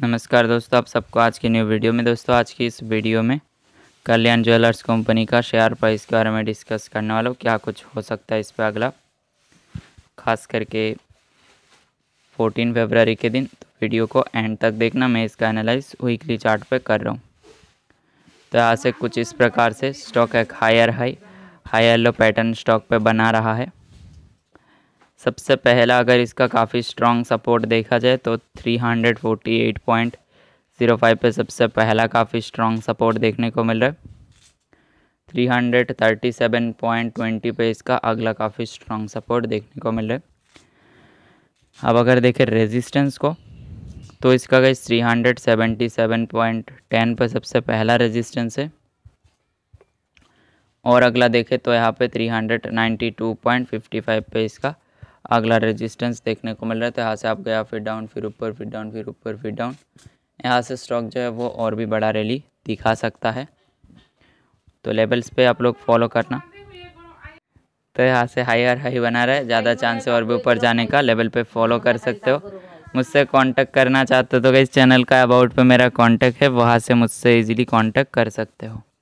नमस्कार दोस्तों आप सबको आज की न्यू वीडियो में दोस्तों आज की इस वीडियो में कल्याण ज्वेलर्स कंपनी का शेयर प्राइस के बारे में डिस्कस करने वाला हूँ क्या कुछ हो सकता है इस पर अगला खास करके 14 फरवरी के दिन तो वीडियो को एंड तक देखना मैं इसका एनालाइज वीकली चार्ट पे कर रहा हूँ तो यहाँ से कुछ इस प्रकार से स्टॉक एक higher high higher low pattern stock पर बना रहा है सबसे पहला अगर इसका काफ़ी स्ट्रॉन्ग सपोर्ट देखा जाए तो 348.05 पे सबसे पहला काफ़ी स्ट्रॉन्ग सपोर्ट देखने को मिल रहा है 337.20 पे इसका अगला काफ़ी स्ट्रॉन्ग सपोर्ट देखने को मिल रहा है अब अगर देखें रेजिस्टेंस को तो इसका गई टेन पे सबसे पहला रेजिस्टेंस है और अगला देखें तो यहाँ पे 392.55 पे इसका अगला रेजिस्टेंस देखने को मिल रहा था तो यहाँ से आप गया फिर डाउन फिर ऊपर फिर डाउन फिर ऊपर फिर डाउन यहाँ से स्टॉक जो है वो और भी बड़ा रैली दिखा सकता है तो लेवल्स पे आप लोग फॉलो करना तो यहाँ से हाई और हाई बना रहा है ज़्यादा चांस है और भी ऊपर जाने का लेवल पे फॉलो कर सकते हो मुझसे कांटेक्ट करना चाहते हो तो इस चैनल का अबाउट पे मेरा कांटेक्ट है वहाँ से मुझसे इजीली कांटेक्ट कर सकते हो